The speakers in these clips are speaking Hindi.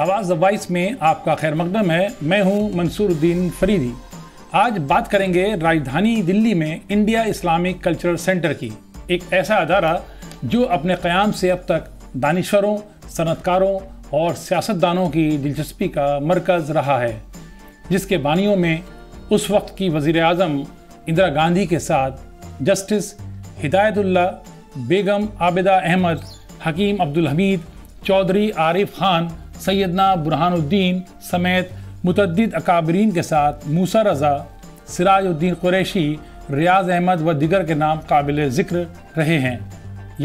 आवाज़ वॉइस में आपका खैर मकदम है मैं हूं मंसूरुद्दीन फरीदी आज बात करेंगे राजधानी दिल्ली में इंडिया इस्लामिक कल्चरल सेंटर की एक ऐसा अदारा जो अपने क़्याम से अब तक दानश्वरों सनतकारों और सियासतदानों की दिलचस्पी का मरकज़ रहा है जिसके बानियों में उस वक्त की वज़ी अजम इंदिरा गांधी के साथ जस्टिस हिदायतुल्ला बेगम आबिदा अहमद हकीम अब्दुल हमीद चौधरी आरिफ खान सैदना बुरहानुद्दीन समेत मतद अकाबरीन के साथ मूसा रज़ा सिराजुद्दीन क्रैशी रियाज अहमद व दिगर के नाम काबिल ज़िक्र रहे हैं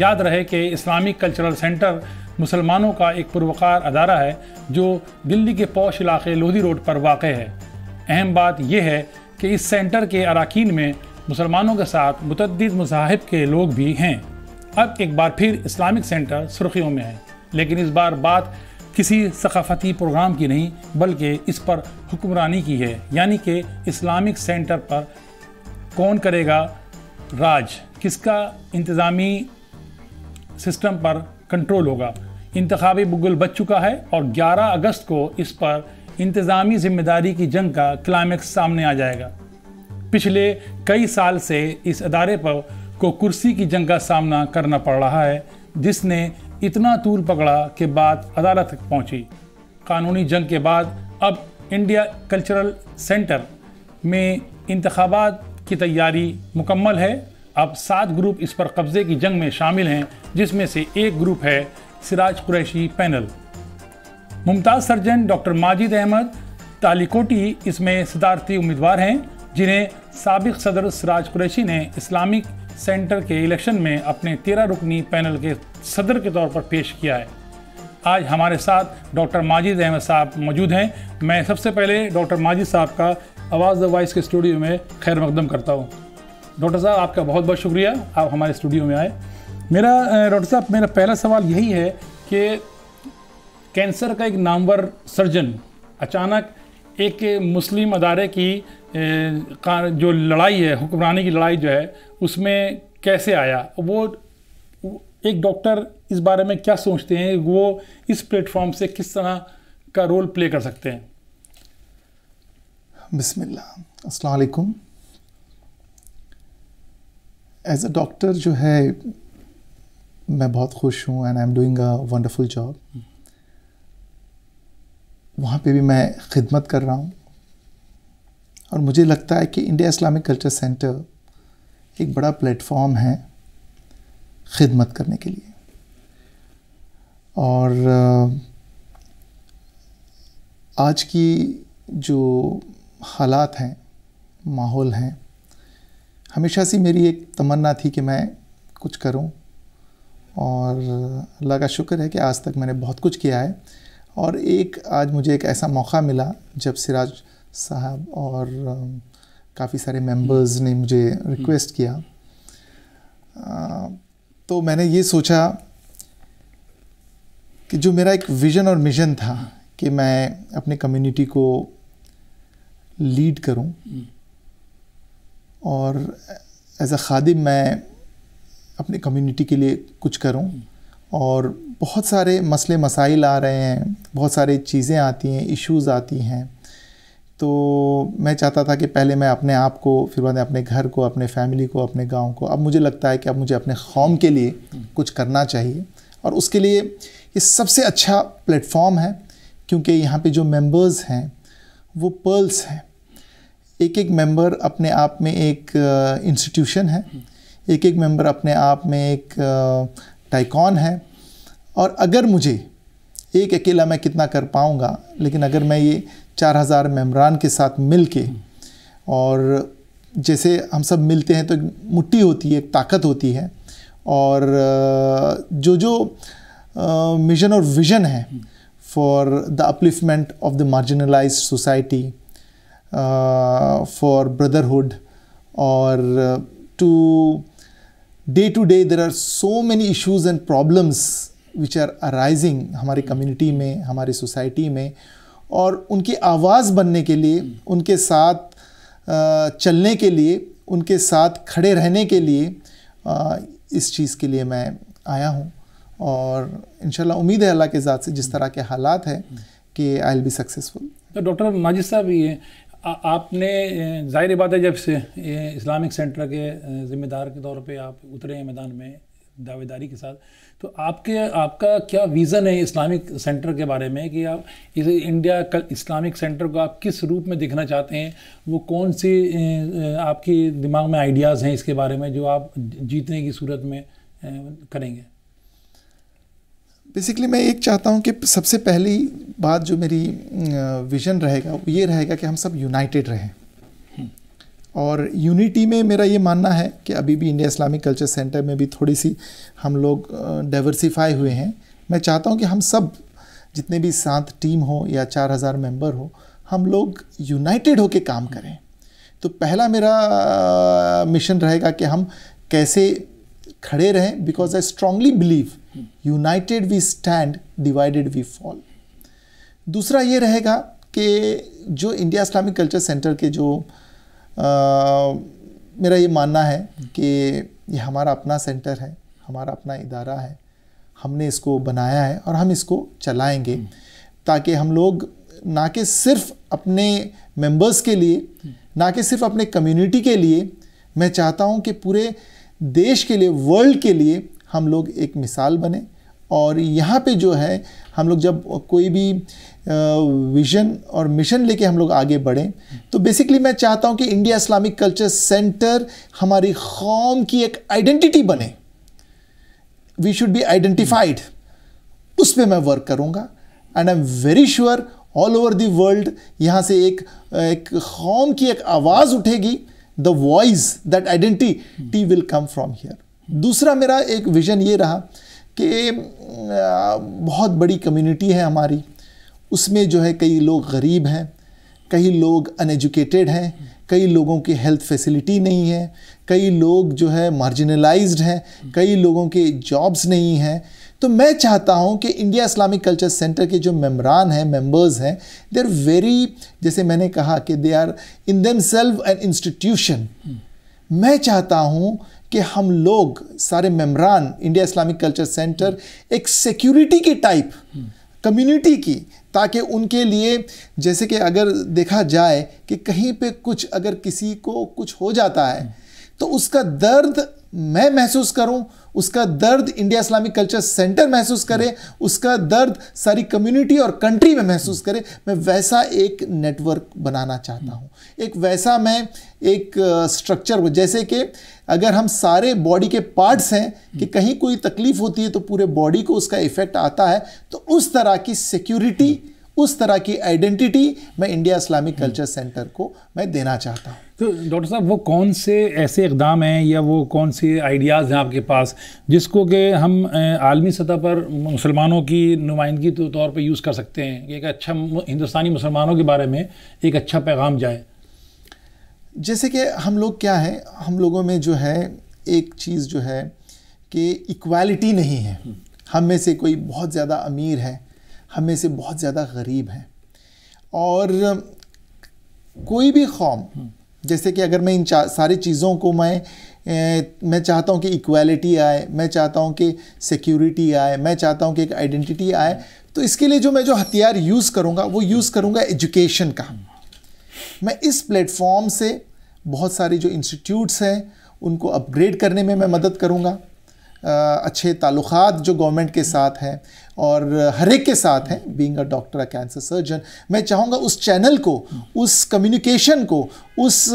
याद रहे कि इस्लामिक कल्चरल सेंटर मुसलमानों का एक पुरवकार अदारा है जो दिल्ली के पौश इलाके लोधी रोड पर वाक़ है अहम बात यह है कि इस सेंटर के अरकान में मुसलमानों के साथ मुतद मजाहब के लोग भी हैं अब एक बार फिर इस्लामिक सेंटर सुर्खियों में है लेकिन इस बार बात किसी सकाफती प्रोग्राम की नहीं बल्कि इस पर हुक्मरानी की है यानी कि इस्लामिक सेंटर पर कौन करेगा राज किसका इंतज़ामी सिस्टम पर कंट्रोल होगा इंतबी बुगल बच चुका है और 11 अगस्त को इस पर इंतज़ामी जिम्मेदारी की जंग का क्लाइमैक्स सामने आ जाएगा पिछले कई साल से इस अदारे पर को कुर्सी की जंग का सामना करना पड़ रहा है जिसने इतना तूल पकड़ा कि बात अदालत तक पहुंची कानूनी जंग के बाद अब इंडिया कल्चरल सेंटर में इंतबात की तैयारी मुकम्मल है अब सात ग्रुप इस पर कब्ज़े की जंग में शामिल हैं जिसमें से एक ग्रुप है Siraj Qureshi panel Mumtaz surgeon doctor Majid Ahmed Talikoti इसमें सदारती उम्मीदवार हैं जिन्हें सबक सदर सिराज कुरैशी ने इस्लामिक सेंटर के इलेक्शन में अपने तेरह रुकनी पैनल के सदर के तौर पर पेश किया है आज हमारे साथ डॉक्टर माजिद अहमद साहब मौजूद हैं मैं सबसे पहले डॉक्टर माजिद साहब का आवाज़ द वॉइस के स्टूडियो में खैर मकदम करता हूँ डॉक्टर साहब आपका बहुत बहुत शुक्रिया आप हमारे स्टूडियो में आए मेरा डॉक्टर साहब मेरा पहला सवाल यही है कि कैंसर का एक नामवर सर्जन अचानक एक मुस्लिम अदारे की अं, जो लड़ाई है हुक्मरानी की लड़ाई जो है उसमें कैसे आया वो एक डॉक्टर इस बारे में क्या सोचते हैं वो इस प्लेटफॉर्म से किस तरह का रोल प्ले कर सकते हैं बिस्मिल्लाह अस्सलाम वालेकुम एज अ डॉक्टर जो है मैं बहुत खुश हूँ and I am doing a wonderful job वहाँ पे भी मैं खिदमत कर रहा हूँ और मुझे लगता है कि इंडिया इस्लामिक कल्चर सेंटर एक बड़ा प्लेटफॉर्म है खिदमत करने के लिए और आज की जो हालात हैं माहौल हैं हमेशा से मेरी एक तमन्ना थी कि मैं कुछ करूं और अल्लाह का शुक्र है कि आज तक मैंने बहुत कुछ किया है और एक आज मुझे एक ऐसा मौका मिला जब सिराज साहब और काफ़ी सारे मेंबर्स हम्म। ने मुझे रिक्वेस्ट हम्म। किया तो मैंने ये सोचा कि जो मेरा एक विज़न और मिशन था कि मैं अपने कम्युनिटी को लीड करूं हम्म। और एज अ खादिम मैं अपने कम्युनिटी के लिए कुछ करूं और बहुत सारे मसले मसाइल आ रहे हैं बहुत सारे चीज़ें आती हैं इश्यूज़ आती हैं तो मैं चाहता था कि पहले मैं अपने आप को फिर बाद अपने घर को अपने फैमिली को अपने गांव को अब मुझे लगता है कि अब मुझे अपने कौम के लिए हम्म। कुछ करना चाहिए और उसके लिए ये सबसे अच्छा प्लेटफॉर्म है क्योंकि यहाँ पे जो मेंबर्स हैं वो पर्ल्स हैं एक एक मेंबर अपने आप में एक इंस्टीट्यूशन uh, है हम्म। एक एक मेंबर अपने आप में एक टाइकॉन uh, है और अगर मुझे एक अकेला मैं कितना कर पाऊँगा लेकिन अगर मैं ये चार हज़ार मेम्बरान के साथ मिल के और जैसे हम सब मिलते हैं तो एक मुट्ठी होती है एक ताकत होती है और जो जो मिशन और विजन है for the upliftment of the marginalise society for brotherhood और today today there are so many issues and problems which are arising हमारी कम्यूनिटी में हमारी सोसाइटी में और उनकी आवाज़ बनने के लिए उनके साथ चलने के लिए उनके साथ खड़े रहने के लिए इस चीज़ के लिए मैं आया हूँ और इन उम्मीद है अल्लाह के ज़ात से जिस तरह के हालात है कि आई विल बी सक्सेसफुल तो डॉक्टर माजिद साहब ये आपने ज़ाहिर बात है जब से इस्लामिक सेंटर के ज़िम्मेदार के तौर पे आप उतरे हैं मैदान में दावेदारी के साथ तो आपके आपका क्या विज़न है इस्लामिक सेंटर के बारे में कि आप इस इंडिया कल इस्लामिक सेंटर को आप किस रूप में देखना चाहते हैं वो कौन सी आपके दिमाग में आइडियाज़ हैं इसके बारे में जो आप जीतने की सूरत में करेंगे बेसिकली मैं एक चाहता हूँ कि सबसे पहली बात जो मेरी विजन रहेगा वो ये रहेगा कि हम सब यूनाइटेड रहें और यूनिटी में मेरा ये मानना है कि अभी भी इंडिया इस्लामिक कल्चर सेंटर में भी थोड़ी सी हम लोग डाइवर्सिफाई हुए हैं मैं चाहता हूँ कि हम सब जितने भी सात टीम हो या चार हज़ार मेम्बर हो हम लोग यूनाइटेड होकर काम हम्म। करें तो पहला मेरा मिशन रहेगा कि हम कैसे खड़े रहें because I strongly believe united we stand divided we fall दूसरा ये रहेगा कि जो इंडिया इस्लामिक कल्चर सेंटर के जो मेरा ये मानना है कि ये हमारा अपना सेंटर है हमारा अपना इदारा है हमने इसको बनाया है और हम इसको चलाएंगे हम्म। ताकि हम लोग ना कि सिर्फ अपने मेंबर्स के लिए हम्म। ना कि सिर्फ अपने कम्युनिटी के लिए मैं चाहता हूँ कि पूरे देश के लिए वर्ल्ड के लिए हम लोग एक मिसाल बने और यहाँ पे जो है हम लोग जब कोई भी विजन और मिशन लेके हम लोग आगे बढ़ें तो बेसिकली मैं चाहता हूँ कि इंडिया इस्लामिक कल्चर सेंटर हमारी कौम की एक आइडेंटिटी बने वी शुड बी आइडेंटिफाइड उस पर मैं वर्क करूँगा and I am very sure all over the world यहाँ से एक एक कौम की एक आवाज़ उठेगी the voice that identity will come from here दूसरा मेरा एक विजन ये रहा कि बहुत बड़ी कम्युनिटी है हमारी उसमें जो है कई लोग गरीब हैं कई लोग अनएजुकेटेड हैं कई लोगों की हेल्थ फैसिलिटी नहीं है कई लोग जो है मार्जिनलाइज्ड हैं कई लोगों के जॉब्स नहीं हैं तो मैं चाहता हूं कि इंडिया इस्लामिक कल्चर सेंटर के जो मेम्बरान हैं मेंबर्स हैं दे आर वेरी जैसे मैंने कहा कि they are in themselves an institution मैं चाहता हूं कि हम लोग सारे मेम्बरान इंडिया इस्लामिक कल्चर सेंटर एक सिक्योरिटी के टाइप कम्युनिटी की ताकि उनके लिए जैसे कि अगर देखा जाए कि कहीं पे कुछ अगर किसी को कुछ हो जाता है तो उसका दर्द मैं महसूस करूं उसका दर्द इंडिया इस्लामिक कल्चर सेंटर महसूस करे उसका दर्द सारी कम्युनिटी और कंट्री में महसूस करे मैं वैसा एक नेटवर्क बनाना चाहता हूँ एक वैसा मैं एक स्ट्रक्चर जैसे कि अगर हम सारे बॉडी के पार्ट्स हैं कि हम्म। कहीं कोई तकलीफ होती है तो पूरे बॉडी को उसका इफेक्ट आता है तो उस तरह की सिक्योरिटी उस तरह की आइडेंटिटी मैं इंडिया इस्लामिक कल्चर सेंटर को मैं देना चाहता हूँ तो डॉक्टर साहब वो कौन से ऐसे इकदाम हैं या वो कौन से आइडियाज़ हैं आपके पास जिसको कि हम आलमी सतह पर मुसलमानों की नुमाइंदगी तो तौर पर यूज़ कर सकते हैं कि एक अच्छा हिंदुस्तानी मुसलमानों के बारे में एक अच्छा पैगाम जाए जैसे कि हम लोग क्या हैं हम लोगों में जो है एक चीज़ जो है कि इक्वालिटी नहीं है हम्म। हम में से कोई बहुत ज़्यादा अमीर है हमें से बहुत ज़्यादा गरीब हैं और कोई भी कौम हम्म। जैसे कि अगर मैं इन सारी चीज़ों को मैं ए, मैं चाहता हूँ कि इक्वालिटी आए मैं चाहता हूँ कि सिक्योरिटी आए मैं चाहता हूँ कि एक आइडेंटिटी आए तो इसके लिए जो मैं जो हथियार यूज़ करूँगा वो यूज़ करूँगा एजुकेशन का मैं इस प्लेटफॉर्म से बहुत सारी जो इंस्टीट्यूट्स हैं उनको अपग्रेड करने में मैं मदद करूँगा अच्छे ताल्लुक जो गवर्नमेंट के साथ हैं और हर एक के साथ हैं being a doctor a cancer surgeon मैं चाहूँगा उस चैनल को उस कम्युनिकेशन को उस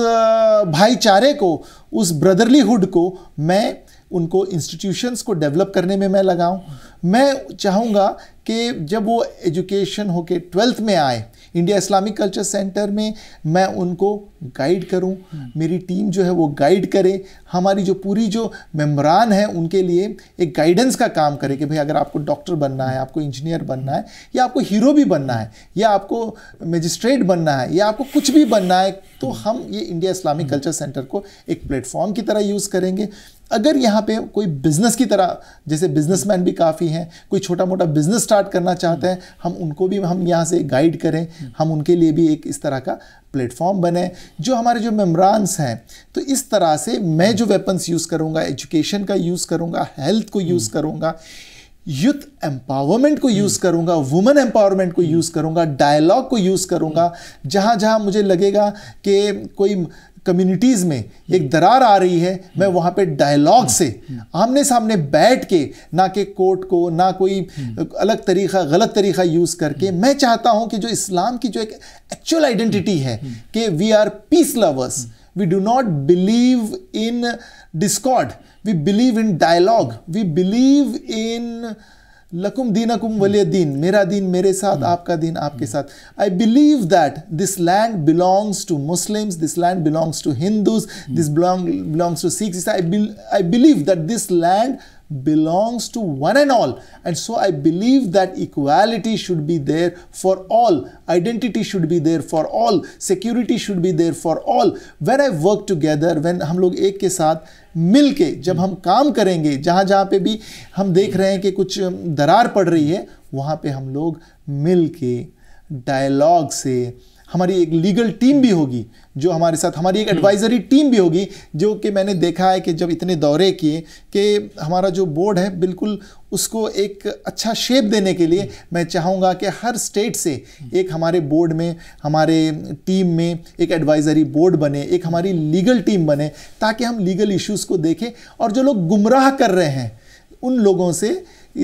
भाईचारे को उस ब्रदरलीहुड को मैं उनको इंस्टीट्यूशंस को डेवलप करने में मैं लगाऊं मैं चाहूँगा कि जब वो एजुकेशन होके ट्वेल्थ में आए इंडिया इस्लामिक कल्चर सेंटर में मैं उनको गाइड करूं मेरी टीम जो है वो गाइड करे हमारी जो पूरी जो मेम्बरान है उनके लिए एक गाइडेंस का काम करे कि भाई अगर आपको डॉक्टर बनना है आपको इंजीनियर बनना है या आपको हीरो भी बनना है या आपको मजिस्ट्रेट बनना है या आपको कुछ भी बनना है तो हम ये इंडिया इस्लामिक कल्चर सेंटर को एक प्लेटफॉर्म की तरह यूज़ करेंगे अगर यहाँ पे कोई बिजनेस की तरह जैसे बिजनेसमैन भी काफ़ी हैं कोई छोटा मोटा बिजनेस स्टार्ट करना चाहते हैं हम उनको भी हम यहाँ से गाइड करें हम उनके लिए भी एक इस तरह का प्लेटफॉर्म बने जो हमारे जो मेम्बरानस हैं तो इस तरह से मैं जो वेपन्स यूज़ करूँगा एजुकेशन का यूज़ करूँगा हेल्थ को यूज़ करूँगा यूथ एम्पावरमेंट को यूज़ करूँगा वुमेन एम्पावरमेंट को यूज़ करूँगा डायलॉग को यूज़ करूँगा जहाँ जहाँ मुझे लगेगा कि कोई कम्युनिटीज़ में एक hmm. दरार आ रही है मैं hmm. वहाँ पे डायलॉग से hmm. आमने सामने बैठ के ना कि कोर्ट को ना कोई अलग तरीका गलत तरीका यूज़ करके मैं चाहता हूँ कि जो इस्लाम की जो एक एक्चुअल आइडेंटिटी है कि we are peace lovers we do not believe in discord we believe in dialogue we believe in लकुम दीन अकुम वली दीन मेरा दीन मेरे साथ आपका दीन आपके साथ I believe that this land belongs to Muslims this land belongs to Hindus this belongs to Sikhs I believe that this land belongs to one and all. And so I believe that equality should be there for all. Identity should be there for all. Security should be there for all. When I work together, when hum log ek ke sath milke jab hum kaam karenge jahan jahan pe bhi hum dekh rahe hain ki kuch darar pad rahi hai wahan pe hum log milke dialogue se dialogue हमारी एक लीगल टीम भी होगी जो हमारे साथ हमारी एक एडवाइजरी टीम हम्म। भी होगी जो कि मैंने देखा है कि जब इतने दौरे किए कि हमारा जो बोर्ड है बिल्कुल उसको एक अच्छा शेप देने के लिए हम्म। मैं चाहूँगा कि हर स्टेट से एक हमारे बोर्ड में हमारे टीम में एक एडवाइजरी बोर्ड बने एक हमारी लीगल टीम बने ताकि हम लीगल इश्यूज़ को देखें और जो लोग गुमराह कर रहे हैं उन लोगों से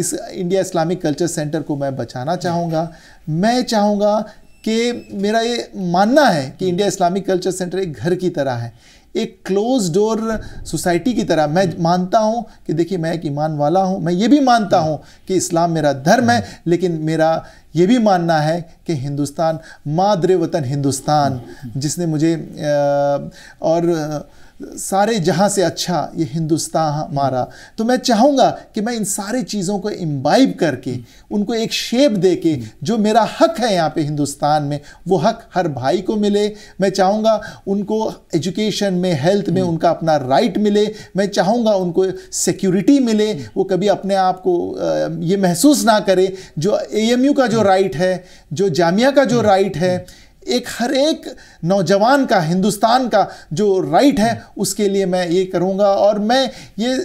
इस इंडिया इस्लामिक कल्चर सेंटर को मैं बचाना चाहूँगा मैं चाहूँगा कि मेरा ये मानना है कि इंडिया इस्लामिक कल्चर सेंटर एक घर की तरह है एक क्लोज डोर सोसाइटी की तरह मैं मानता हूँ कि देखिए मैं एक ईमान वाला हूँ मैं ये भी मानता हूँ कि इस्लाम मेरा धर्म है लेकिन मेरा ये भी मानना है कि हिंदुस्तान मादरे वतन हिंदुस्तान जिसने मुझे आ, और सारे जहाँ से अच्छा ये हिंदुस्तान हमारा तो मैं चाहूँगा कि मैं इन सारी चीज़ों को इम्बाइब करके उनको एक शेप दे के जो मेरा हक है यहाँ पे हिंदुस्तान में वो हक हर भाई को मिले मैं चाहूँगा उनको एजुकेशन में हेल्थ में उनका अपना राइट मिले मैं चाहूँगा उनको सिक्योरिटी मिले वो कभी अपने आप को ये महसूस ना करे जो ए का जो राइट है जो जामिया का जो राइट है एक हर एक नौजवान का हिंदुस्तान का जो राइट है उसके लिए मैं ये करूँगा और मैं ये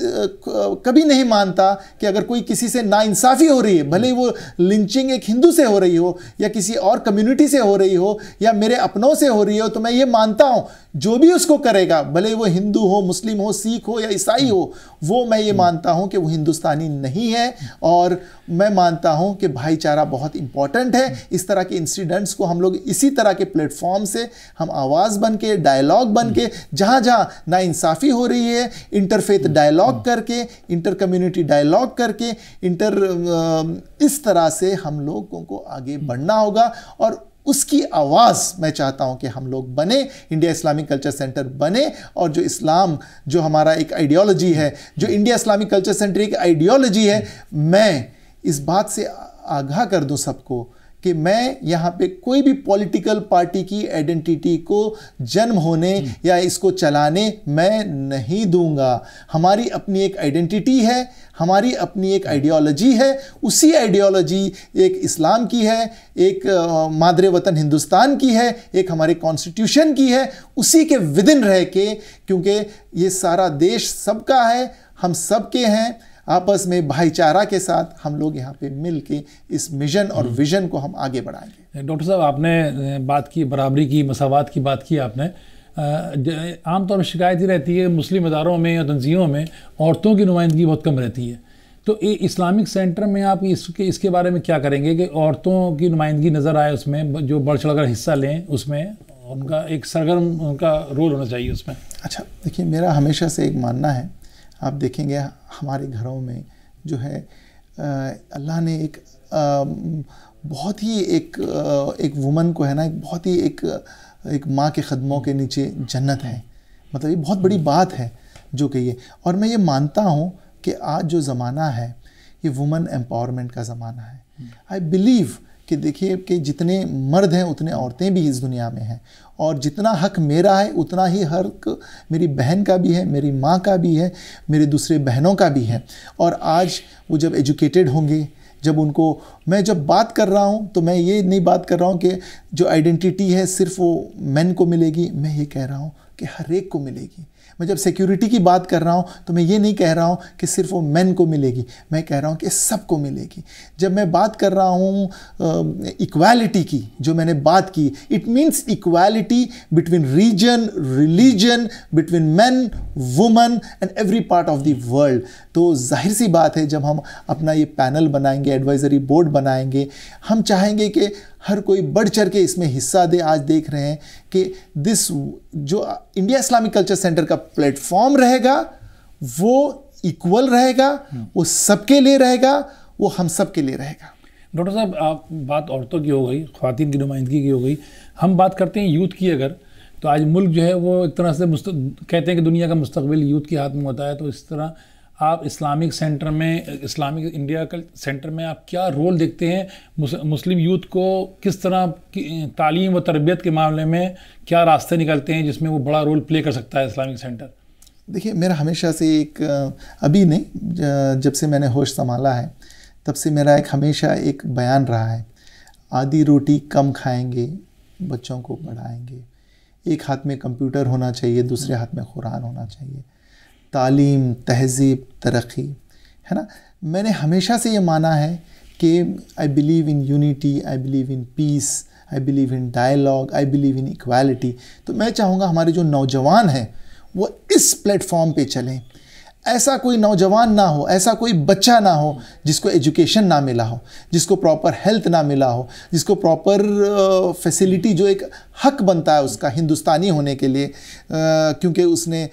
कभी नहीं मानता कि अगर कोई किसी से नाइंसाफ़ी हो रही है भले ही वो लिंचिंग एक हिंदू से हो रही हो या किसी और कम्युनिटी से हो रही हो या मेरे अपनों से हो रही हो तो मैं ये मानता हूँ जो भी उसको करेगा भले वो हिंदू हो मुस्लिम हो सिख हो या ईसाई हो वो मैं ये मानता हूँ कि वो हिंदुस्तानी नहीं है और मैं मानता हूँ कि भाईचारा बहुत इंपॉर्टेंट है इस तरह के इंसिडेंट्स को हम लोग इसी तरह तरह के प्लेटफॉर्म से हम आवाज़ बन के डायलॉग बन के जहाँ जहाँ नाइंसाफ़ी हो रही है इंटरफेथ डायलॉग करके इंटर कम्युनिटी डायलॉग करके इंटर इस तरह से हम लोगों को आगे बढ़ना होगा और उसकी आवाज़ मैं चाहता हूं कि हम लोग बने इंडिया इस्लामिक कल्चर सेंटर बने और जो इस्लाम जो हमारा एक आइडियोलॉजी है जो इंडिया इस्लामिक कल्चर सेंटर एक आइडियोलॉजी है मैं इस बात से आगाह कर दूं सबको कि मैं यहाँ पे कोई भी पॉलिटिकल पार्टी की आइडेंटिटी को जन्म होने या इसको चलाने मैं नहीं दूंगा हमारी अपनी एक आइडेंटिटी है हमारी अपनी एक आइडियोलॉजी है उसी आइडियोलॉजी एक इस्लाम की है एक मादरे वतन हिंदुस्तान की है एक हमारे कॉन्स्टिट्यूशन की है उसी के विदिन रह के क्योंकि ये सारा देश सबका है हम सबके हैं आपस में भाईचारा के साथ हम लोग यहाँ पे मिल के इस मिशन और हम्म। विजन को हम आगे बढ़ाएंगे डॉक्टर साहब आपने बात की बराबरी की मसावत की बात की आपने आमतौर में शिकायत ही रहती है मुस्लिम इदारों में या तनजीमों में औरतों की नुमाइंदगी बहुत कम रहती है तो ये इस्लामिक सेंटर में आप इसके इसके बारे में क्या करेंगे कि औरतों की नुमाइंदगी नज़र आए उसमें जो बढ़ चढ़ कर हिस्सा लें उसमें उनका एक सरगर्म उनका रोल होना चाहिए उसमें अच्छा देखिए मेरा हमेशा से एक मानना है आप देखेंगे हमारे घरों में जो है अल्लाह ने एक बहुत ही एक एक वुमन को है ना एक बहुत ही एक एक माँ के ख़दमों के नीचे जन्नत है मतलब ये बहुत बड़ी बात है जो कि ये और मैं ये मानता हूँ कि आज जो ज़माना है ये वुमेन एम्पावरमेंट का ज़माना है आई हम्म। बिलीव कि देखिए कि जितने मर्द हैं उतने औरतें भी इस दुनिया में हैं और जितना हक मेरा है उतना ही हक मेरी बहन का भी है मेरी माँ का भी है मेरे दूसरे बहनों का भी है और आज वो जब एजुकेटेड होंगे जब उनको मैं जब बात कर रहा हूँ तो मैं ये नहीं बात कर रहा हूँ कि जो आइडेंटिटी है सिर्फ वो मैन को मिलेगी मैं ये कह रहा हूँ कि हर एक को मिलेगी मैं जब सिक्योरिटी की बात कर रहा हूँ तो मैं ये नहीं कह रहा हूँ कि सिर्फ वो मैन को मिलेगी मैं कह रहा हूँ कि सबको मिलेगी जब मैं बात कर रहा हूँ इक्वालिटी की जो मैंने बात की it means equality between region religion between man woman and every part of the world तो जाहिर सी बात है जब हम अपना ये पैनल बनाएंगे एडवाइजरी बोर्ड बनाएंगे हम चाहेंगे कि हर कोई बढ़ चढ़ के इसमें हिस्सा दे आज देख रहे हैं कि दिस जो इंडिया इस्लामिक कल्चर सेंटर का प्लेटफॉर्म रहेगा वो इक्वल रहेगा वो सबके लिए रहेगा वो हम सब के लिए रहेगा डॉक्टर साहब आप बात औरतों की हो गई खातिन की नुमाइंदगी की हो गई हम बात करते हैं यूथ की अगर तो आज मुल्क जो है वो एक तरह से कहते हैं कि दुनिया का मुस्तबिल यूथ के हाथ में होता है तो इस तरह आप इस्लामिक सेंटर में इस्लामिक इंडिया का सेंटर में आप क्या रोल देखते हैं मुस्लिम यूथ को किस तरह की तालीम व तरबियत के मामले में क्या रास्ते निकलते हैं जिसमें वो बड़ा रोल प्ले कर सकता है इस्लामिक सेंटर देखिए मेरा हमेशा से एक अभी नहीं जब से मैंने होश संभाला है तब से मेरा एक हमेशा एक बयान रहा है आधी रोटी कम खाएंगे बच्चों को पढ़ाएंगे एक हाथ में कंप्यूटर होना चाहिए दूसरे हाथ में कुरान होना चाहिए तालीम तहज़ीब तरक्की है ना मैंने हमेशा से ये माना है कि I believe in unity I believe in peace I believe in dialogue I believe in equality तो मैं चाहूँगा हमारे जो नौजवान हैं वो इस प्लेटफॉर्म पे चलें ऐसा कोई नौजवान ना हो ऐसा कोई बच्चा ना हो जिसको एजुकेशन ना मिला हो जिसको प्रॉपर हेल्थ ना मिला हो जिसको प्रॉपर फैसिलिटी जो एक हक बनता है उसका हिंदुस्तानी होने के लिए क्योंकि उसने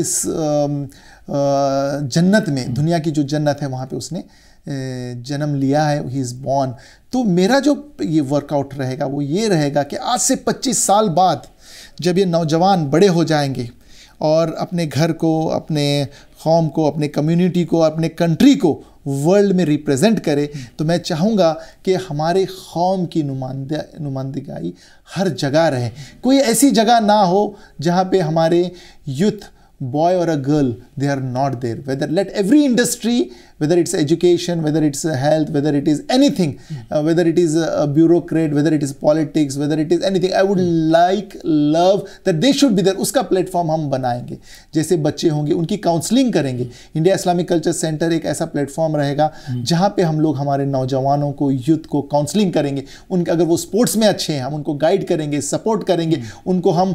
इस जन्नत में दुनिया की जो जन्नत है वहाँ पे उसने जन्म लिया है ही इज़ बॉर्न तो मेरा जो ये वर्कआउट रहेगा वो ये रहेगा कि आज से 25 साल बाद जब ये नौजवान बड़े हो जाएंगे और अपने घर को अपने कौम को अपने कम्युनिटी को अपने कंट्री को वर्ल्ड में रिप्रेजेंट करे तो मैं चाहूँगा कि हमारे कौम की नुमाइंदा नुमाइंदगाई हर जगह रहे कोई ऐसी जगह ना हो जहाँ पे हमारे youth boy or a girl, they are not there. Whether let every industry whether it's education, whether it's uh, health, whether it is anything, uh, whether it is uh, a bureaucrat, whether it is politics, whether it is anything. I would like, love that they should be there. उसका प्लेटफॉर्म हम बनाएंगे जैसे बच्चे होंगे उनकी काउंसलिंग करेंगे इंडिया इस्लामिक कल्चर सेंटर एक ऐसा प्लेटफॉर्म रहेगा जहाँ पे हम लोग हमारे नौजवानों को यूथ को काउंसलिंग करेंगे उनके अगर वो स्पोर्ट्स में अच्छे हैं हम उनको गाइड करेंगे सपोर्ट करेंगे उनको हम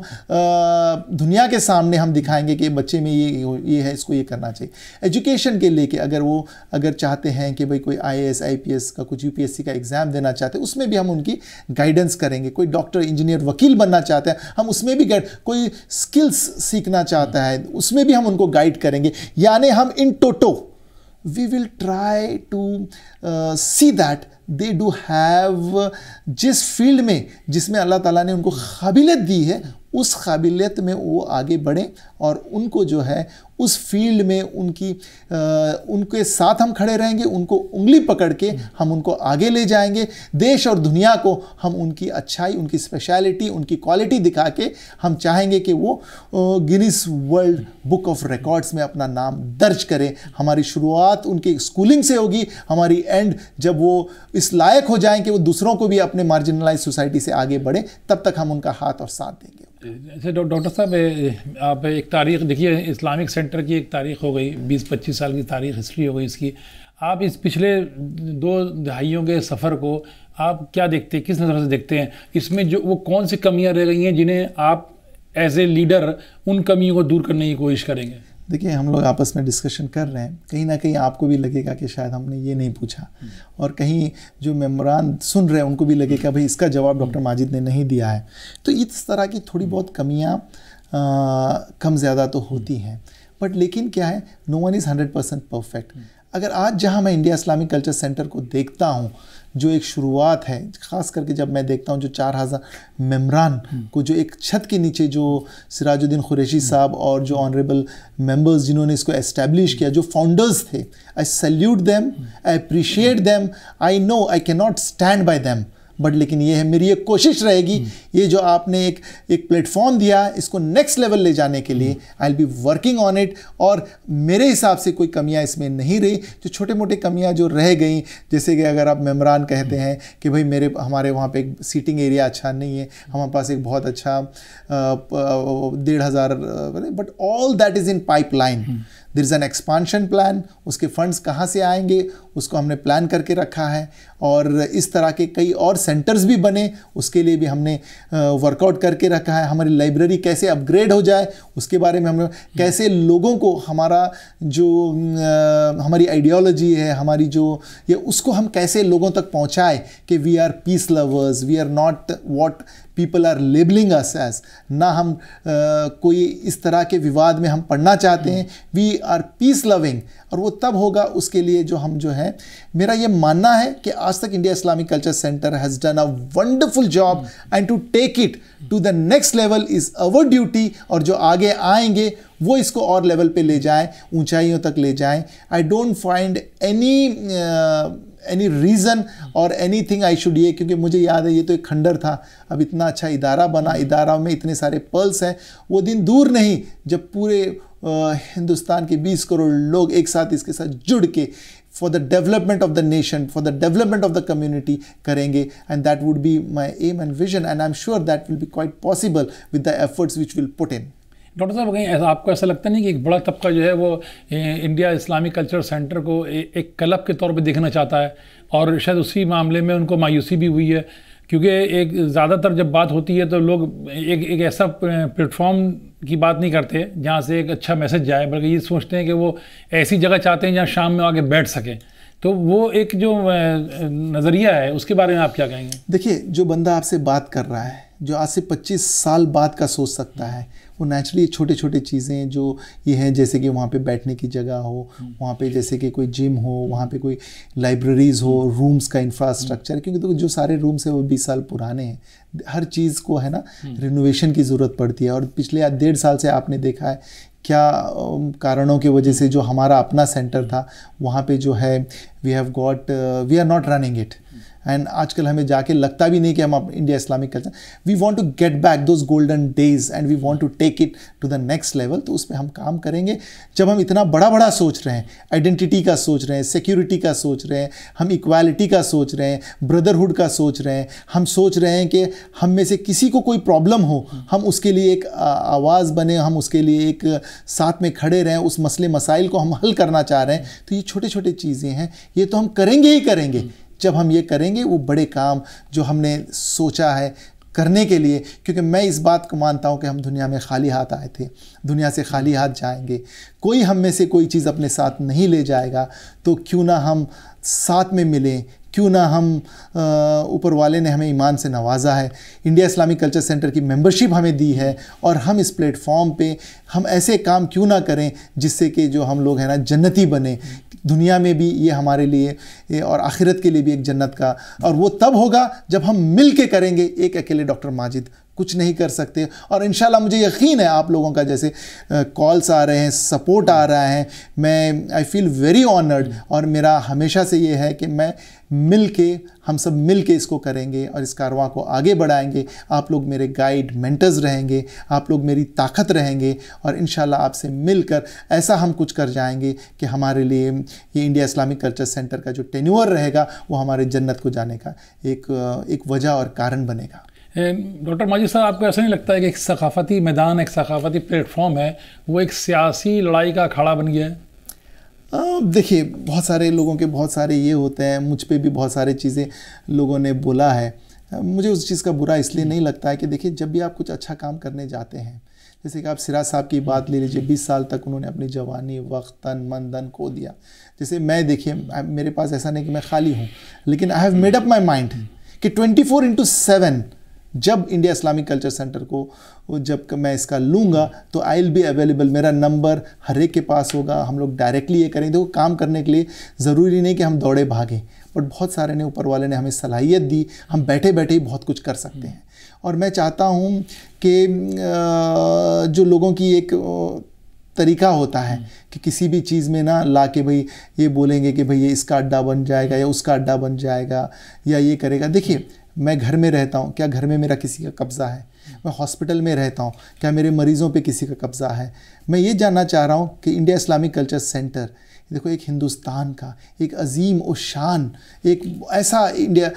दुनिया के सामने हम दिखाएंगे कि बच्चे में ये ये है इसको ये करना चाहिए एजुकेशन के लेके अगर वो अगर चाहते हैं कि भाई कोई आई एस आई का कुछ यूपीएससी का एग्ज़ाम देना चाहते हैं उसमें भी हम उनकी गाइडेंस करेंगे कोई डॉक्टर इंजीनियर वकील बनना चाहते हैं हम उसमें भी गाइड कोई स्किल्स सीखना चाहता है उसमें भी हम उनको गाइड करेंगे यानी हम in toto we will try to uh, see that they do have जिस फील्ड में जिसमें अल्लाह ताला ने उनको काबिलियत दी है उस काबिलियत में वो आगे बढ़ें और उनको जो है उस फील्ड में उनकी आ, उनके साथ हम खड़े रहेंगे उनको उंगली पकड़ के हम उनको आगे ले जाएंगे देश और दुनिया को हम उनकी अच्छाई उनकी स्पेशलिटी उनकी क्वालिटी दिखा के हम चाहेंगे कि वो Guinness world book of records में अपना नाम दर्ज करें हमारी शुरुआत उनकी स्कूलिंग से होगी हमारी एंड जब वो इस लायक हो जाएं कि वो दूसरों को भी अपने मार्जिनलाइज सोसाइटी से आगे बढ़े तब तक हम उनका हाथ और साथ देंगे जैसे अच्छा, डॉक्टर साहब आप एक तारीख देखिए इस्लामिक सेंटर की एक तारीख हो गई बीस पच्चीस साल की तारीख हिस्ट्री हो गई इसकी आप इस पिछले दो दहाइयों के सफ़र को आप क्या देखते हैं किस नज़र से देखते हैं इसमें जो वो कौन सी कमियां रह गई हैं जिन्हें आप एज ए लीडर उन कमियों को दूर करने की कोशिश करेंगे देखिए हम लोग आपस में डिस्कशन कर रहे हैं कहीं ना कहीं आपको भी लगेगा कि शायद हमने ये नहीं पूछा हम्म। और कहीं जो मेमरान सुन रहे हैं उनको भी लगेगा भाई इसका जवाब डॉक्टर हम्म। माजिद ने नहीं दिया है तो इस तरह की थोड़ी हम्म। बहुत कमियाँ कम ज़्यादा तो होती हैं बट लेकिन क्या है no one is hundred percent perfect अगर आज जहाँ मैं इंडिया इस्लामिक कल्चर सेंटर को देखता हूँ जो एक शुरुआत है ख़ास करके जब मैं देखता हूँ जो चार हज़ार मम्बरान को जो एक छत के नीचे जो सिराजुद्दीन खुरैशी साहब और जो ऑनरेबल मेंबर्स जिन्होंने इसको एस्टेब्लिश किया जो फाउंडर्स थे I salute them I appreciate them I know I can not stand by them but लेकिन ये है मेरी एक कोशिश रहेगी हम्म। ये जो आपने एक एक प्लेटफॉर्म दिया इसको नेक्स्ट लेवल ले जाने के लिए I be working on it और मेरे हिसाब से कोई कमियाँ इसमें नहीं रही जो छोटे मोटे कमियाँ जो रह गई जैसे कि अगर आप मेम्बरान कहते हम्म। हैं कि भाई मेरे हमारे वहाँ पर एक सीटिंग एरिया अच्छा नहीं है हम्म। हमारे पास एक बहुत अच्छा डेढ़ हज़ार but all that is in pipeline there is an expansion plan उसके फंड्स कहाँ से आएंगे उसको हमने प्लान करके रखा है और इस तरह के कई और सेंटर्स भी बने उसके लिए भी हमने वर्कआउट करके रखा है हमारी लाइब्रेरी कैसे अपग्रेड हो जाए उसके बारे में हमने कैसे लोगों को हमारा जो हमारी आइडियोलॉजी है हमारी जो ये उसको हम कैसे लोगों तक पहुँचाए कि we are peace lovers we are not what people are labeling us as ना हम आ, कोई इस तरह के विवाद में हम पढ़ना चाहते हैं वी आर पीस लविंग और वो तब होगा उसके लिए जो हम जो हैं मेरा ये मानना है कि आज तक India Islamic culture centre has done a wonderful job and to take it to the next level is our duty और जो आगे आएंगे वो इसको और लेवल पे ले जाएं ऊंचाइयों तक ले जाएं I don't find any any reason और एनी थिंग आई शुड ये क्योंकि मुझे याद है ये तो एक खंडर था अब इतना अच्छा इदारा बना इदारा में इतने सारे पर्ल्स हैं वो दिन दूर नहीं जब पूरे आ, हिंदुस्तान के 20 करोड़ लोग एक साथ इसके साथ जुड़ के for the development of the nation for the development of the community करेंगे and that would be my aim and vision and I am sure that will be quite possible with the efforts which will put in doctor साहब कहीं ऐसा आपको ऐसा लगता नहीं कि एक बड़ा तबका जो है वो इंडिया इस्लामिक कल्चर सेंटर को ए, एक क्लब के तौर पर देखना चाहता है और शायद उसी मामले में उनको मायूसी भी हुई है क्योंकि एक ज़्यादातर जब बात होती है तो लोग एक एक ऐसा प्लेटफॉर्म की बात नहीं करते जहाँ से एक अच्छा मैसेज जाए बल्कि ये सोचते हैं कि वो ऐसी जगह चाहते हैं जहाँ शाम में आगे बैठ सकें तो वो एक जो नज़रिया है उसके बारे में आप क्या कहेंगे देखिए जो बंदा आपसे बात कर रहा है जो आज से 25 साल बाद का सोच सकता है वो नेचुरली छोटे छोटे चीज़ें जो ये हैं जैसे कि वहाँ पे बैठने की जगह हो हम्म। वहाँ पे जैसे कि कोई जिम हो वहाँ पे कोई लाइब्रेरीज़ हो रूम्स हम्म। का इंफ्रास्ट्रक्चर हम्म। क्योंकि तो जो सारे रूम्स हैं वो बीस साल पुराने हैं हर चीज़ को है ना रिनोवेशन की ज़रूरत पड़ती है और पिछले डेढ़ साल से आपने देखा है क्या कारणों की वजह से जो हमारा अपना सेंटर था वहाँ पे जो है we have got we are not running it and आजकल हमें जाके लगता भी नहीं कि हम India Islamic culture we want to get back those golden days and we want to take it to the next level तो उस पर हम काम करेंगे जब हम इतना बड़ा बड़ा सोच रहे हैं आइडेंटिटी का सोच रहे हैं सिक्योरिटी का सोच रहे हैं हम इक्वालिटी का सोच रहे हैं ब्रदरहुड का सोच रहे हैं हम सोच रहे हैं कि हम में से किसी को कोई प्रॉब्लम हो हम उसके लिए एक आवाज़ बने हम उसके लिए एक साथ में खड़े रहें उस मसले मसाइल को हम हल करना चाह रहे हैं तो ये छोटे छोटे चीज़ें हैं ये तो हम करेंगे ही करेंगे जब हम ये करेंगे वो बड़े काम जो हमने सोचा है करने के लिए क्योंकि मैं इस बात को मानता हूँ कि हम दुनिया में खाली हाथ आए थे दुनिया से खाली हाथ जाएंगे कोई हम में से कोई चीज़ अपने साथ नहीं ले जाएगा तो क्यों ना हम साथ में मिलें क्यों ना हम ऊपर वाले ने हमें ईमान से नवाजा है इंडिया इस्लामिक कल्चर सेंटर की मेंबरशिप हमें दी है और हम इस प्लेटफॉर्म पे हम ऐसे काम क्यों ना करें जिससे कि जो हम लोग हैं ना जन्नती बने दुनिया में भी ये हमारे लिए और आखिरत के लिए भी एक जन्नत का और वो तब होगा जब हम मिल के करेंगे एक अकेले डॉक्टर माजिद कुछ नहीं कर सकते और इन मुझे यकीन है आप लोगों का जैसे कॉल्स आ रहे हैं सपोर्ट आ रहा है मैं आई फील वेरी ऑनर्ड और मेरा हमेशा से ये है कि मैं मिल के हम सब मिल के इसको करेंगे और इस कारवा को आगे बढ़ाएंगे आप लोग मेरे गाइड मेंटर्स रहेंगे आप लोग मेरी ताकत रहेंगे और इन आपसे मिलकर ऐसा हम कुछ कर जाएंगे कि हमारे लिए ये इंडिया इस्लामिक कल्चर सेंटर का जो टेन्यूअर रहेगा वो हमारे जन्नत को जाने का एक एक वजह और कारण बनेगा डॉक्टर माजिद साहब आपको ऐसा नहीं लगता है कि एक सकाफ़ती मैदान एक सकाफ़ती प्लेटफॉर्म है वो एक सियासी लड़ाई का अखाड़ा बन गया है देखिए बहुत सारे लोगों के बहुत सारे ये होते हैं मुझ पर भी बहुत सारी चीज़ें लोगों ने बोला है मुझे उस चीज़ का बुरा इसलिए नहीं लगता है कि देखिए जब भी आप कुछ अच्छा काम करने जाते हैं जैसे कि आप सिराज साहब की बात ले लीजिए बीस साल तक उन्होंने अपनी जवानी वक्त तन मन धन खो दिया जैसे मैं देखिए मेरे पास ऐसा नहीं कि मैं खाली हूँ लेकिन I have made up my mind कि ट्वेंटी फोर इंटू सेवन जब इंडिया इस्लामिक कल्चर सेंटर को जब मैं इसका लूँगा तो आई विल बी अवेलेबल मेरा नंबर हर एक के पास होगा हम लोग डायरेक्टली ये करेंगे देखो काम करने के लिए ज़रूरी नहीं कि हम दौड़े भागें बट बहुत सारे ने ऊपर वाले ने हमें सलाहियत दी हम बैठे बैठे ही बहुत कुछ कर सकते हैं और मैं चाहता हूँ कि जो लोगों की एक तरीका होता है कि किसी भी चीज़ में ना ला के भाई ये बोलेंगे कि भाई ये इसका अड्डा बन जाएगा या उसका अड्डा बन जाएगा या ये करेगा देखिए मैं घर में रहता हूँ क्या घर में मेरा किसी का कब्ज़ा है मैं हॉस्पिटल में रहता हूँ क्या मेरे मरीज़ों पे किसी का कब्ज़ा है मैं ये जानना चाह रहा हूँ कि इंडिया इस्लामिक कल्चर सेंटर देखो एक हिंदुस्तान का एक अजीम और शान एक ऐसा इंडिया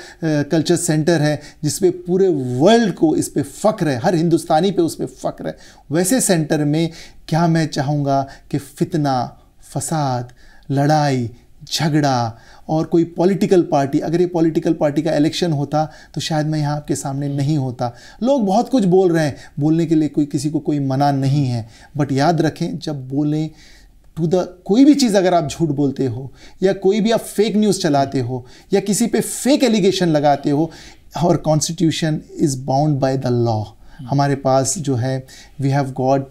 कल्चर सेंटर है जिस पे पूरे वर्ल्ड को इस पे फ़ख्र है हर हिंदुस्तानी पे उस पर फ़ख्र है वैसे सेंटर में क्या मैं चाहूँगा कि फितना फसाद लड़ाई झगड़ा और कोई पॉलिटिकल पार्टी अगर ये पॉलिटिकल पार्टी का इलेक्शन होता तो शायद मैं यहाँ आपके सामने नहीं होता लोग बहुत कुछ बोल रहे हैं बोलने के लिए कोई किसी को कोई मना नहीं है बट याद रखें जब बोलें टू द कोई भी चीज़ अगर आप झूठ बोलते हो या कोई भी आप फेक न्यूज़ चलाते हो या किसी पे फेक एलिगेशन लगाते हो और constitution is bound by the law हमारे पास जो है we have got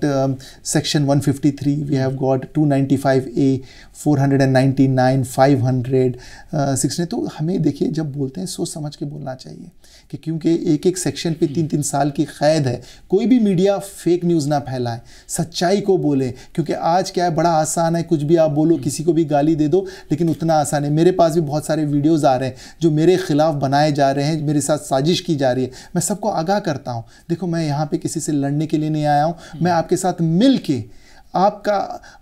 section 153 we have got 295 A 499 500 six uh, तो हमें देखिए जब बोलते हैं सोच समझ के बोलना चाहिए कि क्योंकि एक एक सेक्शन पे तीन तीन साल की कैद है कोई भी मीडिया फेक न्यूज़ ना फैलाए सच्चाई को बोले क्योंकि आज क्या है बड़ा आसान है कुछ भी आप बोलो हम्म। किसी को भी गाली दे दो लेकिन उतना आसान है मेरे पास भी बहुत सारे वीडियोज़ आ रहे हैं जो मेरे ख़िलाफ़ बनाए जा रहे हैं मेरे साथ साजिश की जा रही है मैं सबको आगाह करता हूँ देखो मैं यहाँ पर किसी से लड़ने के लिए नहीं आया हूँ हम्म। मैं आपके साथ मिल के आपका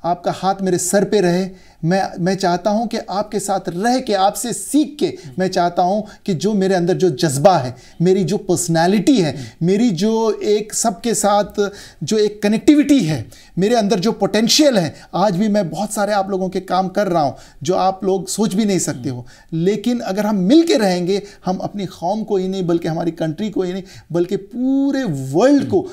आपका हाथ मेरे सर पे रहे मैं मैं चाहता हूँ कि आपके साथ रह के आपसे सीख के मैं चाहता हूँ कि जो मेरे अंदर जो जज्बा है मेरी जो पर्सनालिटी है मेरी जो एक सबके साथ जो एक कनेक्टिविटी है मेरे अंदर जो पोटेंशियल है आज भी मैं बहुत सारे आप लोगों के काम कर रहा हूँ जो आप लोग सोच भी नहीं सकते हो लेकिन अगर हम मिल के रहेंगे हम अपनी कौम को ही नहीं बल्कि हमारी कंट्री को ही नहीं बल्कि पूरे वर्ल्ड को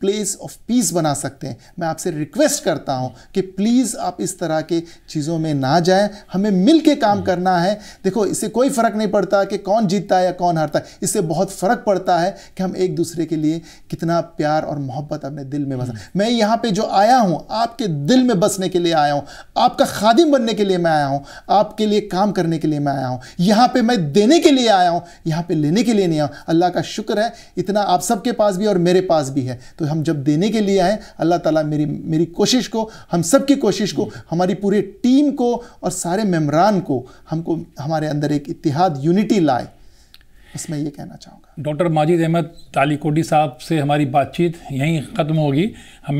प्लेस ऑफ पीस बना सकते हैं मैं आपसे रिक्वेस्ट करता हूँ कि प्लीज़ आप इस तरह के चीज़ों में ना जाएं हमें मिल के काम हम्म। करना है देखो इससे कोई फ़र्क नहीं पड़ता कि कौन जीतता है या कौन हारता है इससे बहुत फ़र्क पड़ता है कि हम एक दूसरे के लिए कितना प्यार और मोहब्बत अपने दिल में बसा हम्म। मैं यहाँ पर जो आया हूँ आपके दिल में बसने के लिए आया हूँ आपका खादिम बनने के लिए मैं आया हूँ आपके लिए काम करने के लिए मैं आया हूँ यहाँ पर मैं देने के लिए आया हूँ यहाँ पर लेने के लिए नहीं आया अल्लाह का शुक्र है इतना आप सबके पास भी और मेरे पास भी है तो हम जब देने के लिए आए अल्लाह ताला मेरी मेरी कोशिश को हम सब की कोशिश को हमारी पूरी टीम को और सारे मेम्बरान को हमको हमारे अंदर एक इतिहाद यूनिटी लाए बस मैं ये कहना चाहूँगा डॉक्टर माजिद अहमद तालीकोटी साहब से हमारी बातचीत यहीं ख़त्म होगी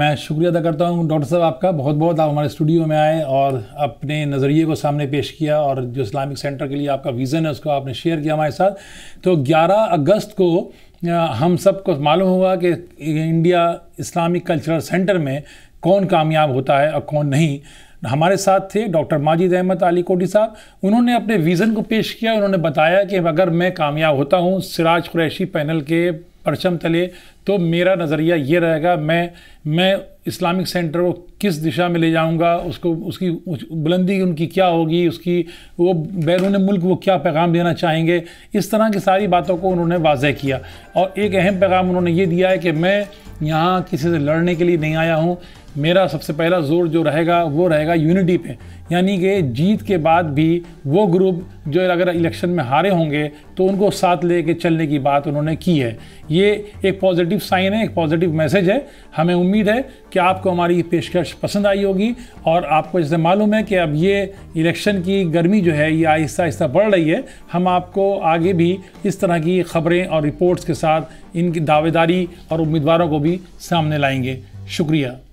मैं शुक्रिया अदा करता हूँ डॉक्टर साहब आपका बहुत बहुत आप हमारे स्टूडियो में आए और अपने नज़रिए को सामने पेश किया और जो इस्लामिक सेंटर के लिए आपका विज़न है उसको आपने शेयर किया हमारे साथ तो ग्यारह अगस्त को हम सबको मालूम हुआ कि इंडिया इस्लामिक कल्चरल सेंटर में कौन कामयाब होता है और कौन नहीं हमारे साथ थे डॉक्टर माजिद अहमद अली कोटी साहब उन्होंने अपने विज़न को पेश किया उन्होंने बताया कि अगर मैं कामयाब होता हूँ सिराज कुरैशी पैनल के परचम तले तो मेरा नज़रिया ये रहेगा मैं मैं इस्लामिक सेंटर को किस दिशा में ले जाऊंगा उसको उसकी बुलंदी उनकी क्या होगी उसकी वो बैरून मुल्क वो क्या पैगाम देना चाहेंगे इस तरह की सारी बातों को उन्होंने वाजह किया और एक अहम पैगाम उन्होंने ये दिया है कि मैं यहाँ किसी से लड़ने के लिए नहीं आया हूँ मेरा सबसे पहला जोर जो रहेगा वो रहेगा यूनिटी पे यानी कि जीत के बाद भी वो ग्रुप जो अगर इलेक्शन में हारे होंगे तो उनको साथ ले के चलने की बात उन्होंने की है ये एक पॉजिटिव साइन है एक पॉजिटिव मैसेज है हमें उम्मीद है कि आपको हमारी पेशकश पसंद आई होगी और आपको जैसे मालूम है कि अब ये इलेक्शन की गर्मी जो है ये आहिस्ता आहिस्ता बढ़ रही है हम आपको आगे भी इस तरह की खबरें और रिपोर्ट्स के साथ इनकी दावेदारी और उम्मीदवारों को भी सामने लाएंगे शुक्रिया